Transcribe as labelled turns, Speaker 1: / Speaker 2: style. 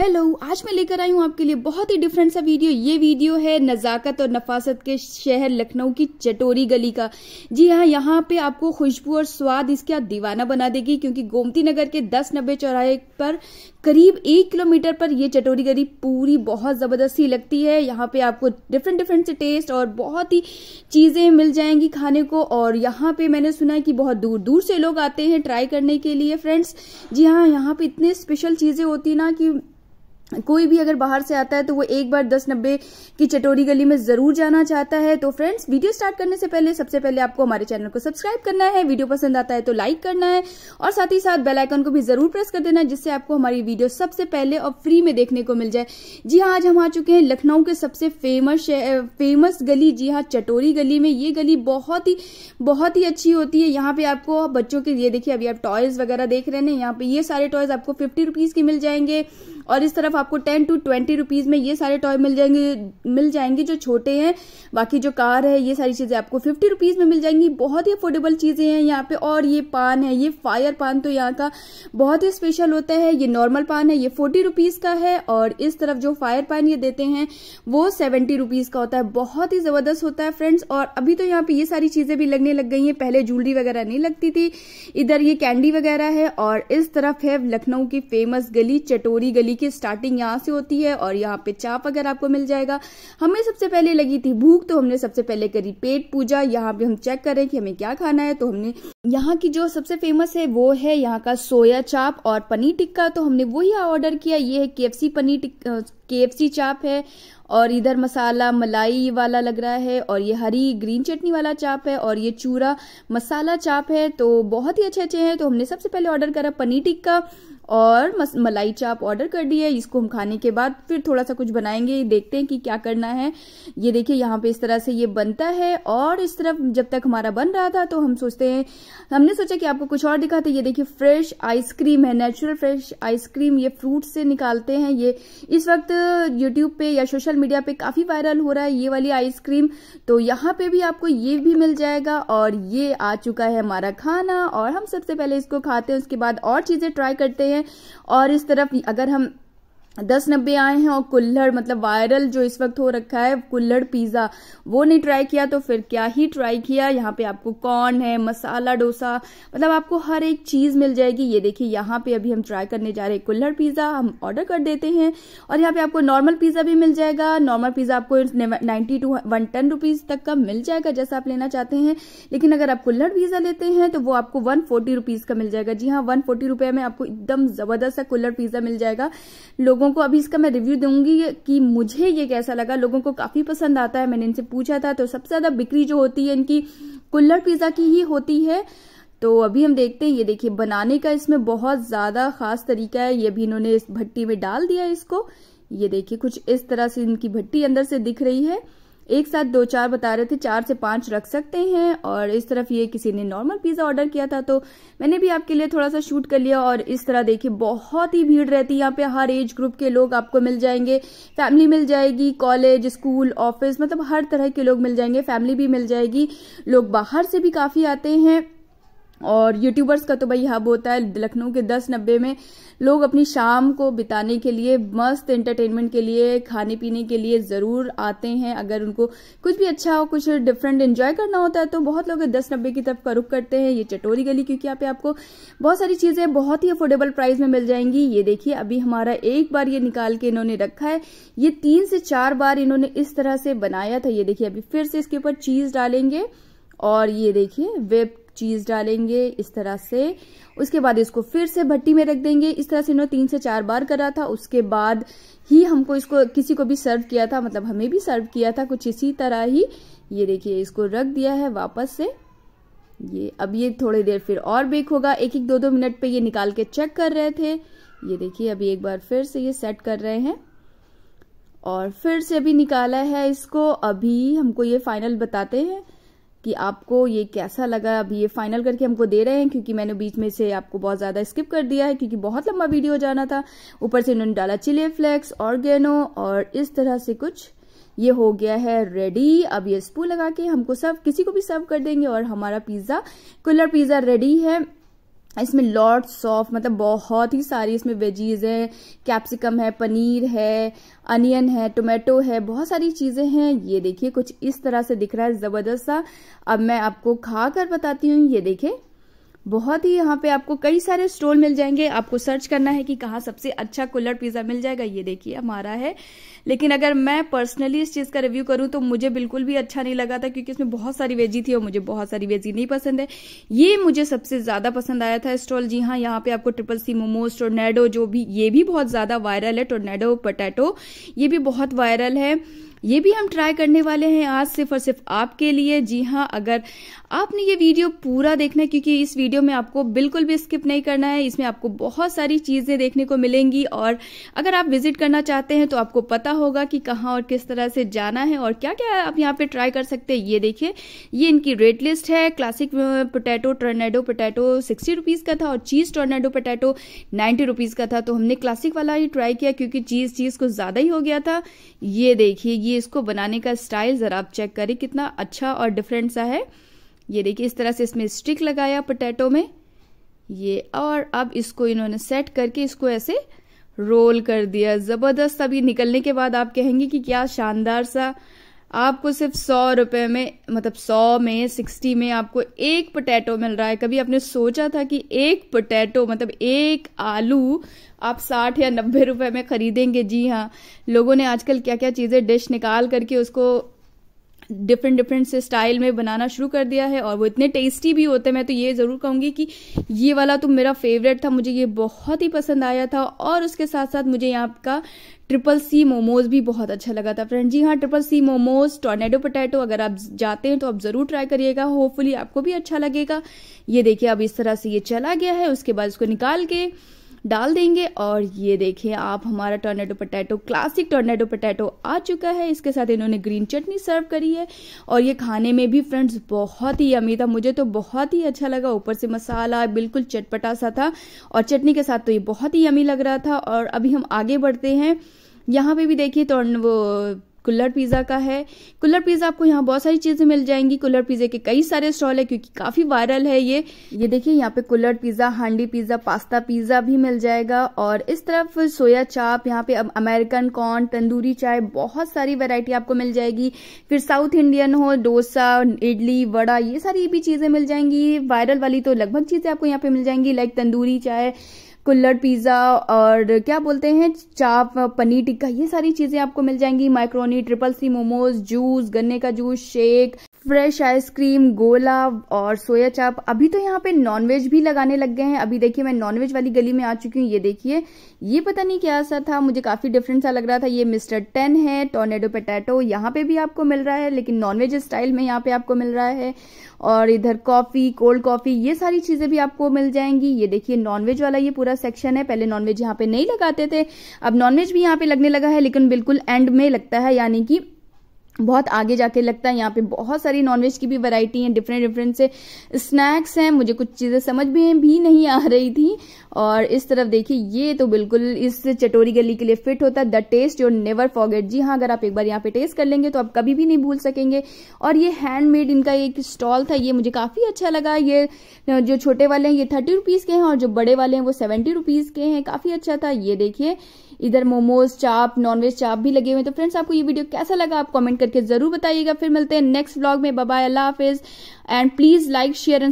Speaker 1: hello आज मैं लेकर आई हूँ आपके लिए बहुत ही डिफरेंट सा वीडियो ये वीडियो है नज़ाकत और नफासत के शहर लखनऊ की चटोरी गली का जी हाँ यहाँ पे आपको खुशबू और स्वाद इसका दीवाना बना देगी क्योंकि गोमती नगर के दस नब्बे चौराहे पर करीब एक किलोमीटर पर यह चटोरी गली पूरी बहुत ज़बरदस्ती लगती है यहाँ पे आपको डिफरेंट डिफरेंट से टेस्ट और बहुत ही चीज़ें मिल जाएंगी खाने को और यहाँ पे मैंने सुना है कि बहुत दूर दूर से लोग आते हैं ट्राई करने के लिए फ्रेंड्स जी हाँ यहाँ पे इतने स्पेशल चीज़ें होती ना कि कोई भी अगर बाहर से आता है तो वो एक बार दस नब्बे की चटोरी गली में जरूर जाना चाहता है तो फ्रेंड्स वीडियो स्टार्ट करने से पहले सबसे पहले आपको हमारे चैनल को सब्सक्राइब करना है वीडियो पसंद आता है तो लाइक करना है और साथ ही साथ बेल आइकन को भी जरूर प्रेस कर देना जिससे आपको हमारी वीडियो सबसे पहले और फ्री में देखने को मिल जाए जी हाँ आज हम आ चुके हैं लखनऊ के सबसे फेमस फेमस गली जी हाँ चटोरी गली में ये गली बहुत ही बहुत ही अच्छी होती है यहाँ पे आपको बच्चों के लिए देखिए अभी आप टॉयज वगैरह देख रहे हैं यहाँ पे ये सारे टॉयज आपको फिफ्टी रुपीज के मिल जाएंगे और इस तरफ आपको टेन टू ट्वेंटी रुपीज़ में ये सारे टॉय मिल जाएंगे मिल जाएंगे जो छोटे हैं बाकी जो कार है ये सारी चीज़ें आपको फिफ्टी रुपीज़ में मिल जाएंगी बहुत ही अफोर्डेबल चीज़ें हैं यहाँ पे और ये पान है ये फायर पान तो यहाँ का बहुत ही स्पेशल होता है ये नॉर्मल पान है ये फोर्टी रुपीज़ का है और इस तरफ जो फायर पान ये देते हैं वो सेवेंटी रुपीज़ का होता है बहुत ही ज़बरदस्त होता है फ्रेंड्स और अभी तो यहाँ पे ये सारी चीज़ें भी लगने लग गई हैं पहले ज्वेलरी वगैरह नहीं लगती थी इधर ये कैंडी वगैरह है और इस तरफ है लखनऊ की फेमस गली चटोरी गली देखिए स्टार्टिंग यहाँ से होती है और यहाँ पे चाप अगर आपको मिल जाएगा हमें सबसे पहले लगी थी भूख तो हमने सबसे पहले करी पेट पूजा यहाँ पे हम चेक करें कि हमें क्या खाना है तो हमने यहाँ की जो सबसे फेमस है वो है यहाँ का सोया चाप और पनीर टिक्का तो हमने वो ही ऑर्डर किया ये है के पनीर टिक्का के चाप है और इधर मसाला मलाई वाला लग रहा है और ये हरी ग्रीन चटनी वाला चाप है और ये चूरा मसाला चाप है तो बहुत ही अच्छे अच्छे हैं तो हमने सबसे पहले ऑर्डर करा पनीर टिक्का और मलाई चाप ऑर्डर कर दी है इसको हम खाने के बाद फिर थोड़ा सा कुछ बनाएंगे देखते हैं कि क्या करना है ये देखिए यहाँ पे इस तरह से ये बनता है और इस तरफ जब तक हमारा बन रहा था तो हम सोचते हैं हमने सोचा कि आपको कुछ और दिखाते ये देखिए फ्रेश आइसक्रीम है नेचुरल फ्रेश आइसक्रीम ये फ्रूट से निकालते हैं ये इस वक्त यूट्यूब पे या सोशल मीडिया पे काफ़ी वायरल हो रहा है ये वाली आइसक्रीम तो यहाँ पे भी आपको ये भी मिल जाएगा और ये आ चुका है हमारा खाना और हम सबसे पहले इसको खाते हैं उसके बाद और चीज़ें ट्राई करते हैं और इस तरफ अगर हम दस नब्बे आए हैं और कुल्हड़ मतलब वायरल जो इस वक्त हो रखा है कुल्हड़ पिज़्ज़ा वो नहीं ट्राई किया तो फिर क्या ही ट्राई किया यहाँ पे आपको कॉर्न है मसाला डोसा मतलब आपको हर एक चीज़ मिल जाएगी ये देखिए यहाँ पे अभी हम ट्राई करने जा रहे हैं कुल्हड़ पिज़्ज़ा हम ऑर्डर कर देते हैं और यहाँ पे आपको नॉर्मल पिज़्ज़ा भी मिल जाएगा नॉर्मल पिज़्ज़ा आपको ninety to one ten rupees तक का मिल जाएगा जैसा आप लेना चाहते हैं लेकिन अगर आप कुल्हड़ पिज़्ज़ा लेते हैं तो वो आपको वन फोर्टी रुपीज़ का मिल जाएगा जी हाँ वन फोर्टी रुपये में आपको एकदम ज़बरदस्त सा कुल्हड़ पिज़्ज़ा मिल जाएगा लोगों लोगों को अभी इसका मैं रिव्यू दूंगी कि मुझे ये कैसा लगा लोगों को काफ़ी पसंद आता है मैंने इनसे पूछा था तो सबसे ज़्यादा बिक्री जो होती है इनकी कुल्लर पिज़्ज़ा की ही होती है तो अभी हम देखते हैं ये देखिए बनाने का इसमें बहुत ज़्यादा खास तरीका है ये भी इन्होंने इस भट्टी में डाल दिया इसको ये देखिए कुछ इस तरह से इनकी भट्टी अंदर से दिख रही है एक साथ दो चार बता रहे थे चार से पांच रख सकते हैं और इस तरफ ये किसी ने नॉर्मल पिज़्ज़ा ऑर्डर किया था तो मैंने भी आपके लिए थोड़ा सा शूट कर लिया और इस तरह देखिए बहुत ही भीड़ रहती है यहाँ पे हर एज ग्रुप के लोग आपको मिल जाएंगे फैमिली मिल जाएगी कॉलेज स्कूल ऑफिस मतलब हर तरह के लोग मिल जाएंगे फैमिली भी मिल जाएगी लोग बाहर से भी काफ़ी आते हैं और यूट्यूबर्स का तो भाई हब होता है लखनऊ के दस नब्बे में लोग अपनी शाम को बिताने के लिए मस्त एंटरटेनमेंट के लिए खाने पीने के लिए ज़रूर आते हैं अगर उनको कुछ भी अच्छा हो कुछ डिफरेंट एंजॉय करना होता है तो बहुत लोग दस नब्बे की तरफ का रुख करते हैं ये चटोरी गली क्योंकि यहाँ पे आपको बहुत सारी चीज़ें बहुत ही अफोर्डेबल प्राइस में मिल जाएंगी ये देखिए अभी हमारा एक बार ये निकाल के इन्होंने रखा है ये तीन से चार बार इन्होंने इस तरह से बनाया था ये देखिए अभी फिर से इसके ऊपर चीज़ डालेंगे और ये देखिए वेब चीज़ डालेंगे इस तरह से उसके बाद इसको फिर से भट्टी में रख देंगे इस तरह से इन्होंने तीन से चार बार करा था उसके बाद ही हमको इसको किसी को भी सर्व किया था मतलब हमें भी सर्व किया था कुछ इसी तरह ही ये देखिए इसको रख दिया है वापस से ये अब ये थोड़ी देर फिर और बेक होगा एक एक दो दो मिनट पे ये निकाल के चेक कर रहे थे ये देखिए अभी एक बार फिर से ये सेट कर रहे हैं और फिर से भी निकाला है इसको अभी हमको ये फाइनल बताते हैं कि आपको ये कैसा लगा अभी ये फाइनल करके हमको दे रहे हैं क्योंकि मैंने बीच में से आपको बहुत ज़्यादा स्किप कर दिया है क्योंकि बहुत लंबा वीडियो जाना था ऊपर से इन्होंने डाला चिली फ्लेक्स ऑर्गेनो और इस तरह से कुछ ये हो गया है रेडी अब ये स्पू लगा के हमको सर्व किसी को भी सर्व कर देंगे और हमारा पिज़्ज़ा कुलर पिज़्ज़ा रेडी है इसमें लॉट्स ऑफ मतलब बहुत ही सारी इसमें वेजीज है कैप्सिकम है पनीर है अनियन है टोमेटो है बहुत सारी चीज़ें हैं ये देखिए कुछ इस तरह से दिख रहा है ज़बरदस्त सा अब मैं आपको खा कर बताती हूँ ये देखिए बहुत ही यहाँ पे आपको कई सारे स्टॉल मिल जाएंगे आपको सर्च करना है कि कहाँ सबसे अच्छा कुल्लड़ पिज़्ज़ा मिल जाएगा ये देखिए हमारा है लेकिन अगर मैं पर्सनली इस चीज़ का रिव्यू करूँ तो मुझे बिल्कुल भी अच्छा नहीं लगा था क्योंकि इसमें बहुत सारी वेजी थी और मुझे बहुत सारी वेजी नहीं पसंद है ये मुझे सबसे ज़्यादा पसंद आया था स्टॉल जी हाँ यहाँ पे आपको ट्रिपल सी मोमोज टोर्नेडो जो भी ये भी बहुत ज़्यादा वायरल है टोर्नेडो पोटैटो ये भी बहुत वायरल है ये भी हम ट्राई करने वाले हैं आज सिर्फ और सिर्फ आपके लिए जी हाँ अगर आपने ये वीडियो पूरा देखना है क्योंकि इस वीडियो में आपको बिल्कुल भी स्किप नहीं करना है इसमें आपको बहुत सारी चीज़ें देखने को मिलेंगी और अगर आप विजिट करना चाहते हैं तो आपको पता होगा कि कहाँ और किस तरह से जाना है और क्या क्या आप यहाँ पर ट्राई कर सकते हैं ये देखिए ये इनकी रेट लिस्ट है classic potato tornado potato sixty rupees का था और cheese tornado potato ninety rupees का था तो हमने क्लासिक वाला ही ट्राई किया क्योंकि चीज़ चीज़ कुछ ज़्यादा ही हो गया था ये देखिए ये इसको बनाने का स्टाइल ज़रा आप चेक करें कितना अच्छा और डिफरेंट सा है ये देखिए इस तरह से इसमें स्टिक लगाया पोटैटो में ये और अब इसको इन्होंने सेट करके इसको ऐसे रोल कर दिया ज़बरदस्त अभी निकलने के बाद आप कहेंगे कि क्या शानदार सा आपको सिर्फ सौ रुपये में मतलब सौ में सिक्सटी में आपको एक पोटैटो मिल रहा है कभी आपने सोचा था कि एक पोटैटो मतलब एक आलू आप साठ या नब्बे रुपए में खरीदेंगे जी हाँ लोगों ने आजकल क्या क्या चीज़ें डिश निकाल करके उसको डिफरेंट डिफरेंट से स्टाइल में बनाना शुरू कर दिया है और वो इतने टेस्टी भी होते हैं मैं तो ये ज़रूर कहूँगी कि ये वाला तो मेरा फेवरेट था मुझे ये बहुत ही पसंद आया था और उसके साथ साथ मुझे यहाँ का ट्रिपल सी मोमोज भी बहुत अच्छा लगा था फ्रेंड जी हाँ triple C momos tornado potato अगर आप जाते हैं तो आप ज़रूर ट्राई करिएगा होपफुली आपको भी अच्छा लगेगा ये देखिए अब इस तरह से ये चला गया है उसके बाद उसको निकाल के डाल देंगे और ये देखिए आप हमारा tornado potato classic tornado potato आ चुका है इसके साथ इन्होंने ग्रीन चटनी सर्व करी है और ये खाने में भी फ्रेंड्स बहुत ही अमी था मुझे तो बहुत ही अच्छा लगा ऊपर से मसाला बिल्कुल चटपटा सा था और चटनी के साथ तो ये बहुत ही अमी लग रहा था और अभी हम आगे बढ़ते हैं यहाँ पे भी देखिए तो वो कुल्लर पिज़्ज़ा का है कुल्लर पिज़्ज़ा आपको यहाँ बहुत सारी चीज़ें मिल जाएंगी कुल्लर पिज़्ज़े के कई सारे स्टॉल है क्योंकि काफ़ी वायरल है ये ये देखिए यहाँ पे kulhad pizza handi pizza pasta pizza भी मिल जाएगा और इस तरफ सोया चाप यहाँ पे अमेरिकन कॉर्न तंदूरी चाय बहुत सारी वेराइटी आपको मिल जाएगी फिर साउथ इंडियन हो डोसा इडली वड़ा ये सारी भी चीज़ें मिल जाएंगी वायरल वाली तो लगभग चीज़ें आपको यहाँ पे मिल जाएंगी लाइक तंदूरी चाय कुल्लड़ पिज़्ज़ा और क्या बोलते हैं चाप पनीर टिक्का ये सारी चीज़ें आपको मिल जाएंगी macaroni triple C momos juice गन्ने का जूस शेक फ्रेश आइसक्रीम गोला और सोया चाप अभी तो यहाँ पे नॉनवेज भी लगाने लग गए हैं अभी देखिए मैं नॉनवेज वाली गली में आ चुकी हूँ ये देखिए ये पता नहीं क्या सा था मुझे काफ़ी डिफरेंट सा लग रहा था ये मिस्टर टेन है टोनेडो पटेटो यहाँ पे भी आपको मिल रहा है लेकिन नॉनवेज स्टाइल में यहाँ पे आपको मिल रहा है और इधर कॉफ़ी कोल्ड कॉफ़ी ये सारी चीज़ें भी आपको मिल जाएंगी ये देखिए नॉनवेज वाला ये पूरा सेक्शन है पहले नॉनवेज यहाँ पे नहीं लगाते थे अब नॉनवेज भी यहाँ पे लगने लगा है लेकिन बिल्कुल एंड में लगता है यानी कि बहुत आगे जाके लगता है यहाँ पे बहुत सारी नॉनवेज की भी वैरायटी है डिफरेंट डिफरेंट से स्नैक्स हैं मुझे कुछ चीज़ें समझ भी भी नहीं आ रही थी और इस तरफ देखिए ये तो बिल्कुल इस चटोरी गली के लिए फिट होता है the taste your never forget जी हाँ अगर आप एक बार यहाँ पे टेस्ट कर लेंगे तो आप कभी भी नहीं भूल सकेंगे और ये हैंडमेड इनका एक स्टॉल था ये मुझे काफ़ी अच्छा लगा ये जो छोटे वाले हैं ये थर्टी रुपीज़ के हैं और जो बड़े वाले हैं वो सेवेंटी रुपीज़ के हैं काफ़ी अच्छा था ये देखिए इधर मोमोज चाप नॉनवेज चाप भी लगे हुए हैं तो फ्रेंड्स आपको ये वीडियो कैसा लगा आप कमेंट करके जरूर बताइएगा फिर मिलते हैं नेक्स्ट ब्लॉग में बाय अल्लाह हाफिज and please like share and